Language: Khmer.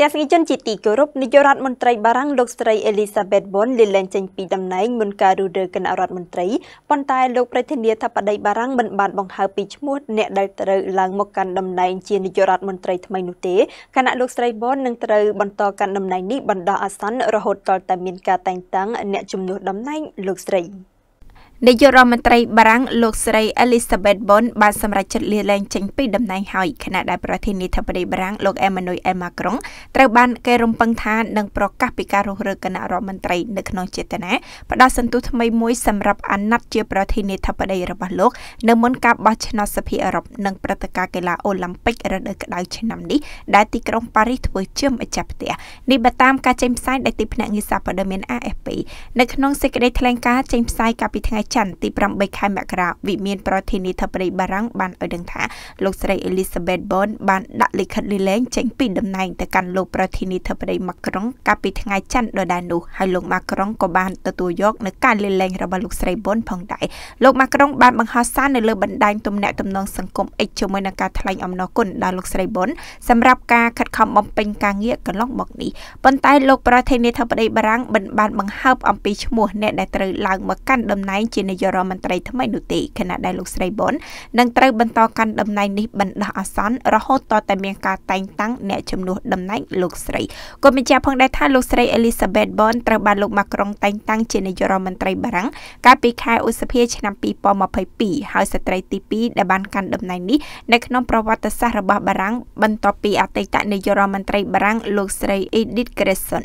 ទស្សនិកជនជាទីគោរពនាយករដ្ឋមន្ត្រីបារាំងលោកស្រីអេលីសាបេតប៊ុនលាលែងចេញពីតំណែងមុនការរស់រើគណៈរដ្ឋមន្ត្រីប៉ុន្តែលោកប្រធានាធិបតីបារាំងមិនបានបង្ហើពីឈ្មោះអ្នកដែលត្រូវឡើងមកកាន់តំណែងជានាយករដ្ឋមន្ត្រីថ្មីនោះទេខណៈលោកស្រីប៊ុននឹងត្រូវបន្តកាន់តំណែងនេះបណ្ដោះអាសន្នរហូតដល់តែមានការតែងតាំងអ្នកជំនួសតំណែងលោកស្រី។នាយករដ្ឋមន្ត្រីបារាំងលោកស្រី Elizabeth Bon បានសម្រេចចិត្តលាលែងចេញពីតំណែងហើយខណៈដែលប្រធានាធិបតីបារាំងលោក Emmanuel Macron ត្រូវបានគេរំពឹងថានឹងប្រកាសពីការរុះរើគណៈរដ្ឋមន្ត្រីនៅក្នុងចេតនាផ្ដល់សន្ទុះថ្មីមួយសម្រាប់អាណត្តិជាប្រធានាធិបតីរបស់លោក នៅមុនការបោះឆ្នោតសភាអឺរ៉ុបនិងព្រឹត្តិការណ៍កីឡាអូឡ িম্প ិករដូវក្តៅឆ្នាំនេះដែលទីក្រុងប៉ារីសធ្វើជាម្ចាស់ផ្ទះនេះបើតាមការចេញផ្សាយដោយទីភ្នាក់ងារសារព័ត៌មាន AFP នៅក្នុងសេចក្តីថ្លែងការណ៍ចេញផ្សាយកាលពីថ្ងៃច័ន្ទទី8ខែមករាវិមានប្រធានាធិបតីបារាំងបានឲ្យដឹងថាលោកស្រី Elizabeth Bond បានដាក់លិខិតលាលែងចេញពីតំណែងទៅកាន់លោកប្រធានាធិបតីម៉ាក្រុងុងកាលពីថ្ងៃច័ន្ទដដែលនោះហើយលោកម៉ាក្រុងក៏បានទទួលយកនៅការលេលែងរបស់លោកស្រីប៊ុនផងដែរលោកម៉ាក្រុងបានបង្ហោះសារនៅលើបណ្ដាញទំនាក់ទំនងសង្គម X ជាមួយនឹងការថ្លែងអំណរគុណដល់លោកស្រីប៊ុនសម្រាប់ការខិតខំបំពេញការងារកន្លងមកនេះប៉ុន្តែលោកប្រធានាធិបតីបារាំងមិនបានបង្ហើបអំពីឈ្មោះអ្នកដែលត្រូវឡើងមកកាន់តំណែងជាជានាយករដ្ឋមន្ត្រីថ្មីនោះទេខណៈដែលលោកស្រីប៊ុននឹងត្រូវបន្តកាន់តំណែងនេះបណ្ដោះអាសន្នរហូតតតែមានការតែងតាំងអ្នកជំនួសតំណែងលោកស្រីក៏បញ្ជាក់ផងដែរថាលោកស្រី Elizabeth Bon ត្រូវបានលោកម៉ាក្រុងតែងតាំងជានាយករដ្ឋមន្ត្រីបារាំងកាលពីខែឧសភាឆ្នាំ2022ហើយស្ត្រីទី2ដែលបានកាន់តំណែងនេះនៅក្នុងប្រវត្តិសាស្ត្ររបស់បារាំងបន្ទាប់ពីអតីតនាយករដ្ឋមន្ត្រីបារាំងលោកស្រី Edith Cresson